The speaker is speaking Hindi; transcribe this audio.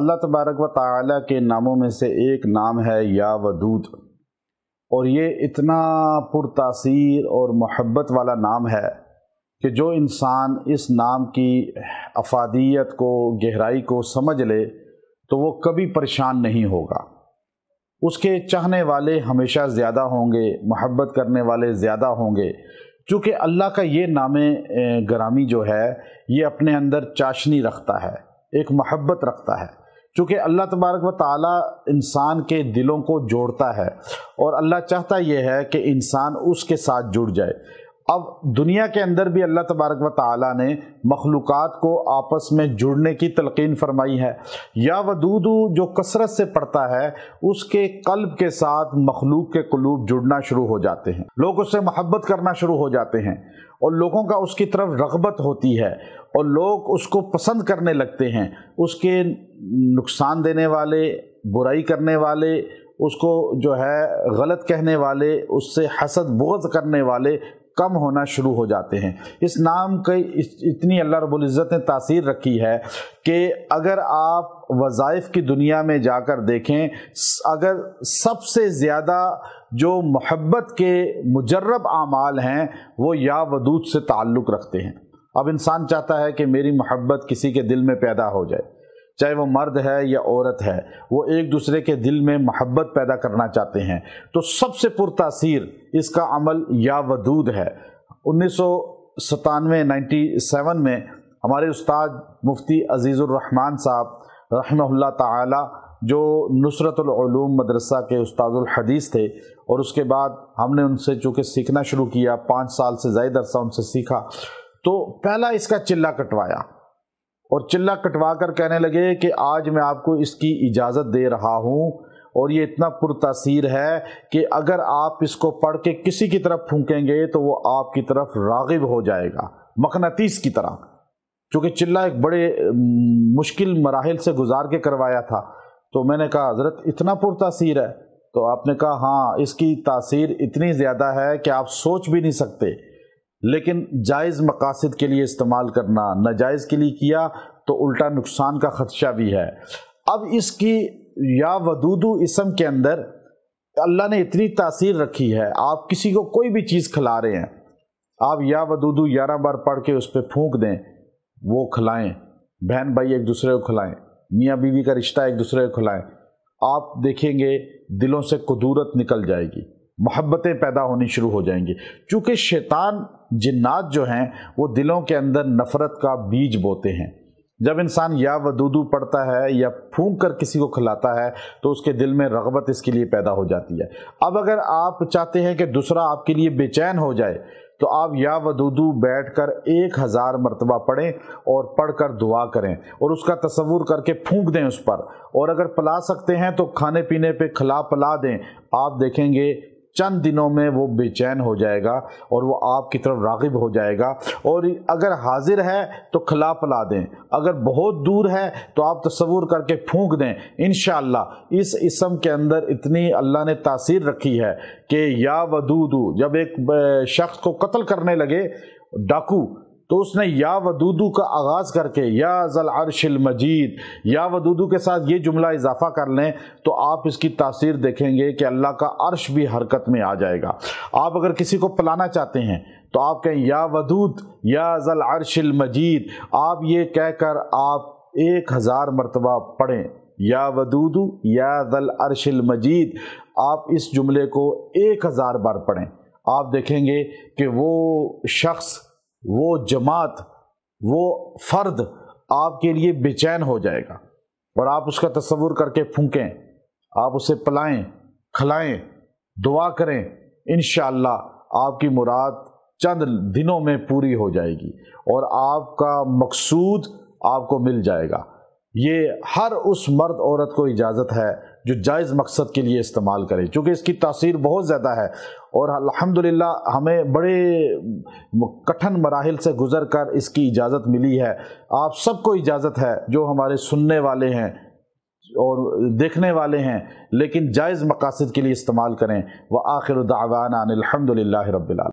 अल्लाह तबारक व ताली के नामों में से एक नाम है या वदूद और ये इतना पुरतासीर और मोहब्बत वाला नाम है कि जो इंसान इस नाम की अफादियत को गहराई को समझ ले तो वो कभी परेशान नहीं होगा उसके चाहने वाले हमेशा ज़्यादा होंगे मोहब्बत करने वाले ज़्यादा होंगे चूँकि अल्लाह का ये नाम ग्रामी जो है ये अपने अंदर चाशनी रखता है एक मोहब्बत रखता है चूँकि अल्लाह तबारक व ताली इंसान के दिलों को जोड़ता है और अल्लाह चाहता यह है कि इंसान उसके साथ जुड़ जाए अब दुनिया के अंदर भी अल्लाह तबारक व ताली ने मखलूक़ को आपस में जुड़ने की तलकिन फरमाई है या वदूदू जो कसरत से पड़ता है उसके कल्ब के साथ मखलूक के कलूब जुड़ना शुरू हो जाते हैं लोग उससे मोहब्बत करना शुरू हो जाते हैं और लोगों का उसकी तरफ रगबत होती है और लोग उसको पसंद करने लगते हैं उसके नुकसान देने वाले बुराई करने वाले उसको जो है गलत कहने वाले उससे हसद बुगज करने वाले कम होना शुरू हो जाते हैं इस नाम के इतनी अल्लाह रबुल्ज़त ने तासीर रखी है कि अगर आप वज़ाइफ की दुनिया में जाकर देखें अगर सबसे ज़्यादा जो मोहब्बत के मुजरब आमाल हैं वो या वदूद से ताल्लुक़ रखते हैं अब इंसान चाहता है कि मेरी मोहब्बत किसी के दिल में पैदा हो जाए चाहे वो मर्द है या औरत है वो एक दूसरे के दिल में मोहब्बत पैदा करना चाहते हैं तो सबसे पुरतासीर इसका अमल या वदूद है उन्नीस सौ सतानवे नाइन्टी सेवन में हमारे उस्ताद मुफ्ती अजीज़ुलरहमान साहब रहमल्ला ताला जो नुसरतलूम मदरसा के उस्तादुल हदीस थे और उसके बाद हमने उनसे चूँकि सीखना शुरू किया पाँच साल से ज्यादा अरसा उनसे सीखा तो पहला इसका चिल्ला कटवाया और चिल्ला कटवा कर कहने लगे कि आज मैं आपको इसकी इजाज़त दे रहा हूँ और ये इतना पुरतासीर है कि अगर आप इसको पढ़ के किसी की तरफ फूकेंगे तो वो आपकी तरफ रागिब हो जाएगा मकनतीस की तरह चूँकि चिल्ला एक बड़े मुश्किल मराहल से गुजार के करवाया था तो मैंने कहा हज़रत इतना पुरतासीर है तो आपने कहा हाँ इसकी तासीर इतनी ज़्यादा है कि आप सोच भी नहीं सकते लेकिन जायज़ मकासद के लिए इस्तेमाल करना नाजायज़ के लिए किया तो उल्टा नुकसान का खदशा भी है अब इसकी या वदूदू इसम के अंदर अल्लाह ने इतनी तासीर रखी है आप किसी को कोई भी चीज़ खिला रहे हैं आप या वदूदू ग्यारह बार पढ़ के उस पर फूँक दें वो खिलाएँ बहन भाई एक दूसरे को खिलाएँ मियाँ बीवी का रिश्ता एक दूसरे को खिलाएँ आप देखेंगे दिलों से कदूरत निकल जाएगी मोहब्बतें पैदा होनी शुरू हो जाएंगी क्योंकि शैतान जिन्नात जो हैं वो दिलों के अंदर नफ़रत का बीज बोते हैं जब इंसान या वदूदू पढ़ता है या फूंक कर किसी को खिलाता है तो उसके दिल में रगबत इसके लिए पैदा हो जाती है अब अगर आप चाहते हैं कि दूसरा आपके लिए बेचैन हो जाए तो आप या वदूदू बैठ कर एक हज़ार मरतबा पढ़ें और पढ़ कर दुआ करें और उसका तस्वूर करके फूंक दें उस पर और अगर पला सकते हैं तो खाने पीने पे खिला पला दें आप देखेंगे चंद दिनों में वो बेचैन हो जाएगा और वो आपकी तरफ रागिब हो जाएगा और अगर हाजिर है तो खिला पला दें अगर बहुत दूर है तो आप तस्वूर करके फूंक दें इन इस इसम के अंदर इतनी अल्लाह ने तासीर रखी है कि या वदूदू जब एक शख्स को कत्ल करने लगे डाकू तो उसने या वदूदू का आगाज़ करके या जल अरशिल मजीद या वदूदू के साथ ये जुमला इजाफा कर लें तो आप इसकी तासीर देखेंगे कि अल्लाह का अर्श भी हरकत में आ जाएगा आप अगर किसी को पलाना चाहते हैं तो आप कहें या वदूद या जल अरशिल मजीद आप ये कहकर आप एक हज़ार मरतबा पढ़ें या वदूदू या जल अरशिल मजीद आप इस जुमले को एक हज़ार बार पढ़ें आप देखेंगे कि वो शख्स वो जमात वो फ़र्द आपके लिए बेचैन हो जाएगा और आप उसका तस्वुर करके फूकें आप उसे पलाएं खलाएं दुआ करें इन आपकी मुराद चंद दिनों में पूरी हो जाएगी और आपका मकसूद आपको मिल जाएगा ये हर उस मर्द औरत को इजाज़त है जो जायज़ मकसद के लिए इस्तेमाल करें क्योंकि इसकी तासीर बहुत ज़्यादा है और अल्हम्दुलिल्लाह हमें बड़े कठिन मराहल से गुज़र कर इसकी इजाज़त मिली है आप सबको इजाज़त है जो हमारे सुनने वाले हैं और देखने वाले हैं लेकिन जायज़ मकासद के लिए इस्तेमाल करें व आखिर दावाना अनिलहमदिल्ला रबाल